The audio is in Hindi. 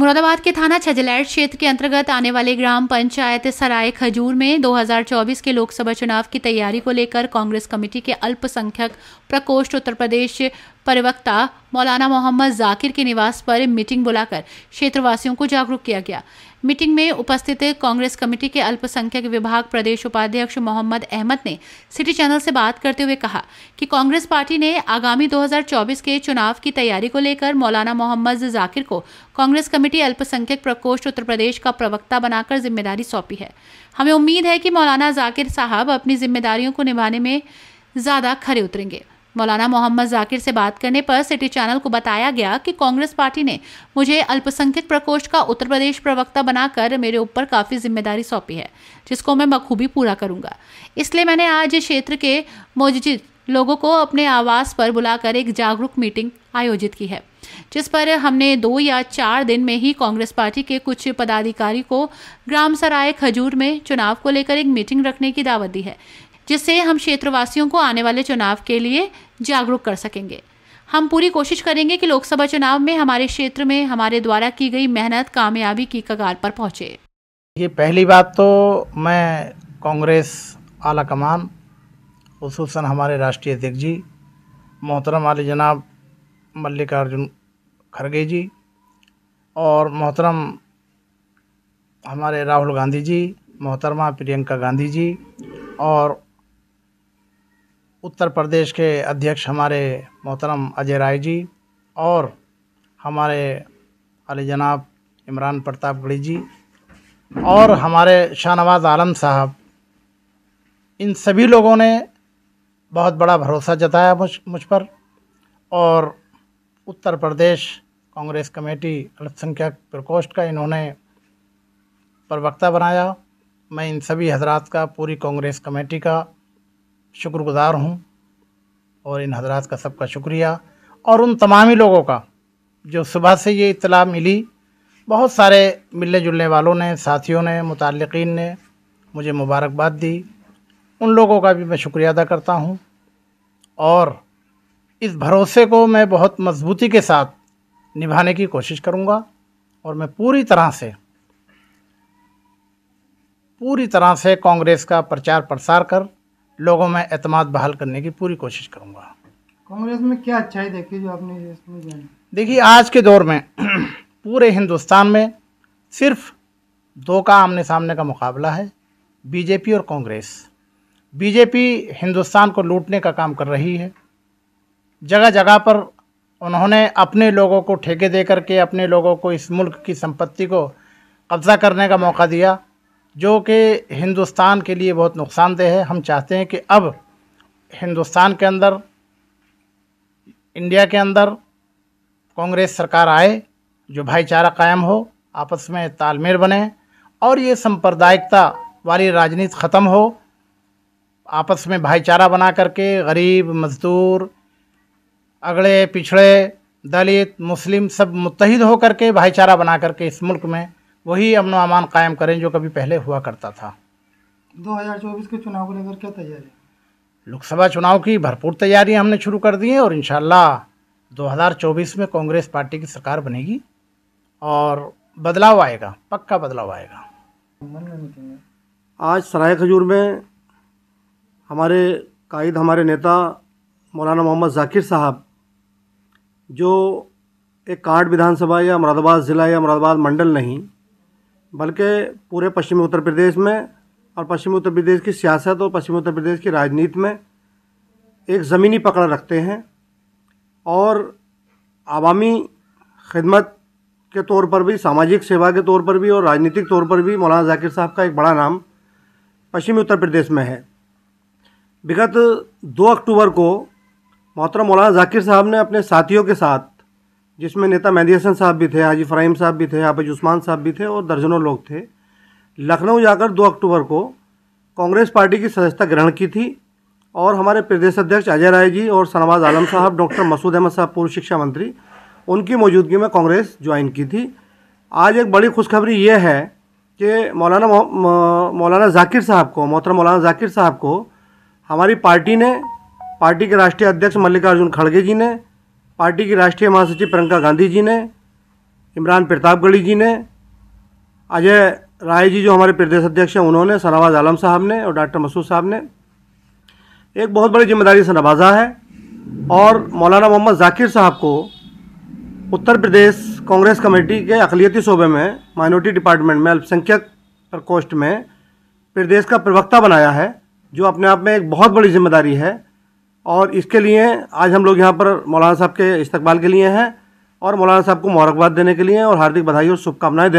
मुरादाबाद के थाना छजलैट क्षेत्र के अंतर्गत आने वाले ग्राम पंचायत सराय खजूर में 2024 के लोकसभा चुनाव की तैयारी को लेकर कांग्रेस कमेटी के अल्पसंख्यक प्रकोष्ठ उत्तर प्रदेश प्रवक्ता मौलाना मोहम्मद जाकिर के निवास पर मीटिंग बुलाकर क्षेत्रवासियों को जागरूक किया गया मीटिंग में उपस्थित कांग्रेस कमेटी के अल्पसंख्यक विभाग प्रदेश उपाध्यक्ष मोहम्मद अहमद ने सिटी चैनल से बात करते हुए कहा कि कांग्रेस पार्टी ने आगामी 2024 के चुनाव की तैयारी को लेकर मौलाना मोहम्मद जाकिर को कांग्रेस कमेटी अल्पसंख्यक प्रकोष्ठ उत्तर प्रदेश का प्रवक्ता बनाकर जिम्मेदारी सौंपी है हमें उम्मीद है कि मौलाना जाकिर साहब अपनी जिम्मेदारियों को निभाने में ज़्यादा खरे उतरेंगे मौलाना मोहम्मद जाकिर से बात करने पर सिटी चैनल को बताया गया कि कांग्रेस पार्टी ने मुझे अल्पसंख्यक प्रकोष्ठ का उत्तर प्रदेश प्रवक्ता बनाकर मेरे ऊपर काफ़ी जिम्मेदारी सौंपी है जिसको मैं बखूबी पूरा करूंगा इसलिए मैंने आज क्षेत्र के मोजिद लोगों को अपने आवास पर बुलाकर एक जागरूक मीटिंग आयोजित की है जिस पर हमने दो या चार दिन में ही कांग्रेस पार्टी के कुछ पदाधिकारी को ग्राम सराय खजूर में चुनाव को लेकर एक मीटिंग रखने की दावत दी है जिससे हम क्षेत्रवासियों को आने वाले चुनाव के लिए जागरूक कर सकेंगे हम पूरी कोशिश करेंगे कि लोकसभा चुनाव में हमारे क्षेत्र में हमारे द्वारा की गई मेहनत कामयाबी की कगार पर पहुंचे ये पहली बात तो मैं कांग्रेस आला कमान खूस हमारे राष्ट्रीय अध्यक्ष जी मोहतरम आल जनाब मल्लिकार्जुन खड़गे जी और मोहतरम हमारे राहुल गांधी जी मोहतरमा प्रियंका गांधी जी और उत्तर प्रदेश के अध्यक्ष हमारे मोहतरम अजय राय जी और हमारे अली जनाब इमरान प्रताप गढ़ी जी और हमारे शाहनवाज आलम साहब इन सभी लोगों ने बहुत बड़ा भरोसा जताया मुझ मुझ पर और उत्तर प्रदेश कांग्रेस कमेटी अल्पसंख्यक प्रकोष्ठ का इन्होंने प्रवक्ता बनाया मैं इन सभी हजरात का पूरी कांग्रेस कमेटी का शुक्रगुज़ार हूँ और इन हजरात का सबका शुक्रिया और उन तमामी लोगों का जो सुबह से ये इतला मिली बहुत सारे मिलने जुलने वालों ने साथियों ने मुतलकिन ने मुझे मुबारकबाद दी उन लोगों का भी मैं शुक्रिया अदा करता हूँ और इस भरोसे को मैं बहुत मजबूती के साथ निभाने की कोशिश करूँगा और मैं पूरी तरह से पूरी तरह से कांग्रेस का प्रचार प्रसार कर लोगों में अतमाद बहाल करने की पूरी कोशिश करूँगा कांग्रेस में क्या अच्छाई देखी जो आपने देखिए आज के दौर में पूरे हिंदुस्तान में सिर्फ दो का आमने सामने का मुकाबला है बीजेपी और कांग्रेस बीजेपी हिंदुस्तान को लूटने का काम कर रही है जगह जगह पर उन्होंने अपने लोगों को ठेके दे करके अपने लोगों को इस मुल्क की संपत्ति को कब्ज़ा करने का मौका दिया जो कि हिंदुस्तान के लिए बहुत नुकसानदेह है हम चाहते हैं कि अब हिंदुस्तान के अंदर इंडिया के अंदर कांग्रेस सरकार आए जो भाईचारा कायम हो आपस में तालमेल बने और ये सांप्रदायिकता वाली राजनीति ख़त्म हो आपस में भाईचारा बना करके गरीब मज़दूर अगड़े पिछड़े दलित मुस्लिम सब मुतहद होकर के भाईचारा बना करके इस मुल्क में वही अमन अमान कायम करें जो कभी पहले हुआ करता था 2024 के चुनाव को लेकर क्या तैयारी लोकसभा चुनाव की भरपूर तैयारी हमने शुरू कर दी है और इन 2024 में कांग्रेस पार्टी की सरकार बनेगी और बदलाव आएगा पक्का बदलाव आएगा आज सराय खजूर में हमारे कायद हमारे नेता मौलाना मोहम्मद जाकिर साहब जो एक कार्ड विधानसभा या मुरादाबाद ज़िला या मुरादाबाद मंडल नहीं बल्कि पूरे पश्चिमी उत्तर प्रदेश में और पश्चिमी उत्तर प्रदेश की सियासत और पश्चिमी उत्तर प्रदेश की राजनीति में एक ज़मीनी पकड़ रखते हैं और आवामी खिदमत के तौर पर भी सामाजिक सेवा के तौर पर भी और राजनीतिक तौर पर भी मौलाना जाकिर साहब का एक बड़ा नाम पश्चिमी उत्तर प्रदेश में है विगत दो अक्टूबर को मोहतरम मौलाना जाकिर साहब ने अपने साथियों के साथ जिसमें नेता मेहदी हसन साहब भी थे हाजी फ्राहिम साहब भी थे हाफिज उस्मान साहब भी थे और दर्जनों लोग थे लखनऊ जाकर 2 अक्टूबर को कांग्रेस पार्टी की सदस्यता ग्रहण की थी और हमारे प्रदेश अध्यक्ष अजय राय जी और सनवाज आलम साहब डॉक्टर मसूद अहमद साहब पूर्व शिक्षा मंत्री उनकी मौजूदगी में कांग्रेस ज्वाइन की थी आज एक बड़ी खुशखबरी ये है कि मौलाना मौलाना जाकिर साहब को मोहतरम मौलाना जाकिर साहब को हमारी पार्टी ने पार्टी के राष्ट्रीय अध्यक्ष मल्लिकार्जुन खड़गे जी ने पार्टी की राष्ट्रीय महासचिव प्रियंका गांधी जी ने इमरान प्रतापगढ़ी जी ने अजय राय जी जो हमारे प्रदेश अध्यक्ष हैं उन्होंने सनवाज आलम साहब ने और डॉक्टर मसूद साहब ने एक बहुत बड़ी जिम्मेदारी से नवाजा है और मौलाना मोहम्मद जाकिर साहब को उत्तर प्रदेश कांग्रेस कमेटी के अकलीती शोबे में माइनॉरिटी डिपार्टमेंट में अल्पसंख्यक प्रकोष्ठ में प्रदेश का प्रवक्ता बनाया है जो अपने आप में एक बहुत बड़ी जिम्मेदारी है और इसके लिए आज हम लोग यहाँ पर मौलाना साहब के इस्तबाल के लिए हैं और मौलाना साहब को मुबारकबाद देने के लिए और हार्दिक बधाई और शुभकामनाएँ